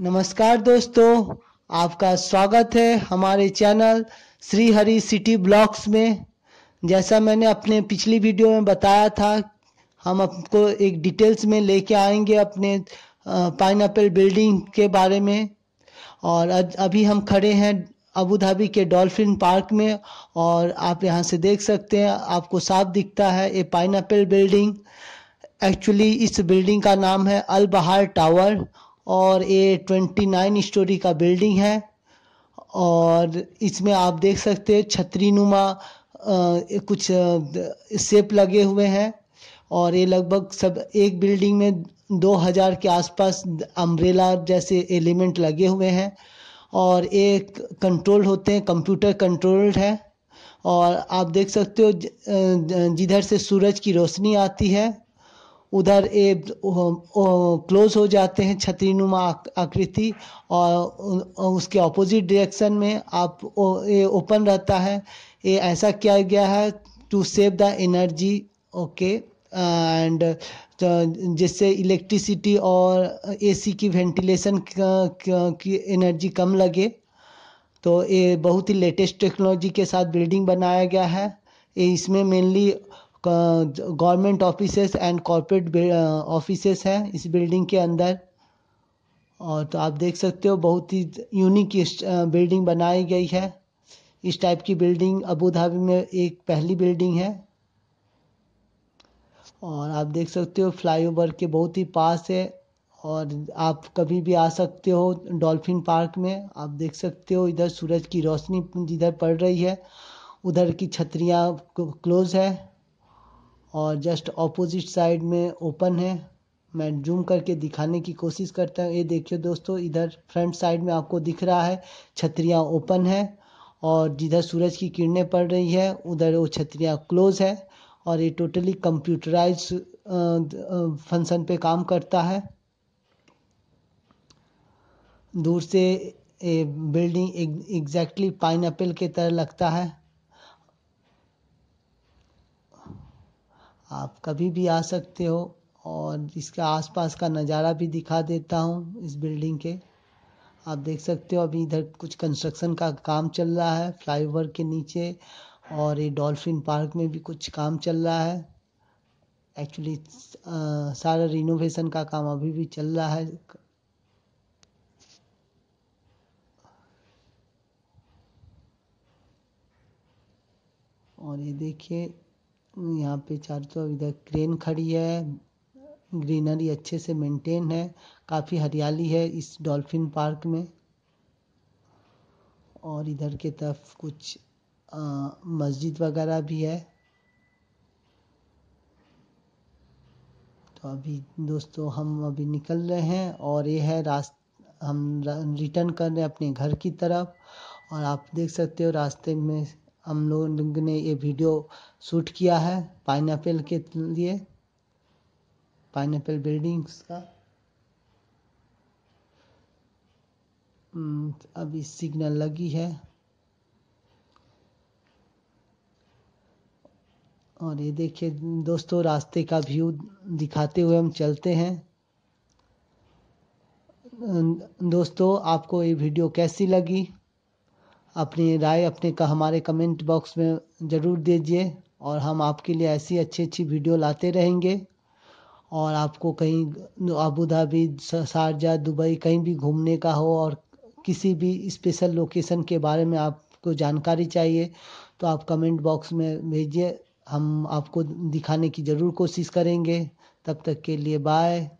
नमस्कार दोस्तों आपका स्वागत है हमारे channel Shri Hari city blocks में जैसा मैंने अपने पिछली वीडियो में बताया था हम आपको एक डिटेल्स में लेके आएंगे अपने पाइन बिल्डिंग के बारे में और अभी हम खड़े हैं अबू धाबी के डॉल्फिन पार्क में और आप यहाँ से देख सकते हैं आपको साफ दिखता है ये पाइन बिल्डिंग एक्चुअली इस बिल्डिंग का नाम है अल बहार टावर और ये ट्वेंटी नाइन स्टोरी का बिल्डिंग है और इसमें आप देख सकते हैं छतरी नुमा कुछ सेप लगे हुए हैं और ये लगभग सब एक बिल्डिंग में 2000 के आसपास अम्ब्रेला जैसे एलिमेंट लगे हुए हैं और एक कंट्रोल होते हैं कंप्यूटर कंट्रोल्ड है और आप देख सकते हो जिधर से सूरज की रोशनी आती है उधर ये क्लोज हो जाते हैं छतरीनुमा आकृति और उसके ऑपोजिट डायरेक्शन में आप ये ओपन रहता है ये ऐसा किया गया है to save the energy okay and जिससे इलेक्ट्रिसिटी और एसी की वेंटिलेशन की एनर्जी कम लगे तो ये बहुत ही लेटेस्ट टेक्नोलॉजी के साथ बिल्डिंग बनाया गया है इसमें mainly government offices and corporate offices हैं इस बिल्डिंग के अंदर और तो आप देख सकते हो बहुत ही यूनिक बिल्डिंग बनाई गई है इस टाइप की बिल्डिंग अबू धाबी में एक पहली बिल्डिंग है और आप देख सकते हो फ्लाईओवर के बहुत ही पास है और आप कभी भी आ सकते हो डॉल्फिन पार्क में आप देख सकते हो इधर सूरज की रोशनी जिधर पड़ रही है उधर की छतरियाँ क्लोज है और जस्ट ऑपोजिट साइड में ओपन है मैं जूम करके दिखाने की कोशिश करता हूँ ये देखिए दोस्तों इधर फ्रंट साइड में आपको दिख रहा है छतरियाँ ओपन है और जिधर सूरज की किरणें पड़ रही है उधर वो छतरियाँ क्लोज है और ये टोटली कंप्यूटराइज फंक्शन पे काम करता है दूर से बिल्डिंग एग्जैक्टली पाइन के तरह लगता है आप कभी भी आ सकते हो और इसके आसपास का नज़ारा भी दिखा देता हूँ इस बिल्डिंग के आप देख सकते हो अभी इधर कुछ कंस्ट्रक्शन का काम चल रहा है फ्लाईओवर के नीचे और ये डॉल्फिन पार्क में भी कुछ काम चल रहा है एक्चुअली सारा रिनोवेशन का काम अभी भी चल रहा है और ये देखिए यहाँ पे चार तरफ इधर क्रेन खड़ी है ग्रीनरी अच्छे से मेंटेन है काफ़ी हरियाली है इस डॉल्फिन पार्क में और इधर के तरफ कुछ आ, मस्जिद वगैरह भी है तो अभी दोस्तों हम अभी निकल रहे हैं और ये है रास्ते हम रिटर्न कर रहे हैं अपने घर की तरफ और आप देख सकते हो रास्ते में हम लोग ने ये वीडियो शूट किया है पाइन के लिए पाइन बिल्डिंग्स का हम्म, अभी सिग्नल लगी है और ये देखिए दोस्तों रास्ते का व्यू दिखाते हुए हम चलते हैं दोस्तों आपको ये वीडियो कैसी लगी अपनी राय अपने का हमारे कमेंट बॉक्स में ज़रूर दीजिए और हम आपके लिए ऐसी अच्छी अच्छी वीडियो लाते रहेंगे और आपको कहीं अबू धाबी शारजा दुबई कहीं भी घूमने का हो और किसी भी स्पेशल लोकेशन के बारे में आपको जानकारी चाहिए तो आप कमेंट बॉक्स में भेजिए हम आपको दिखाने की ज़रूर कोशिश करेंगे तब तक के लिए बाय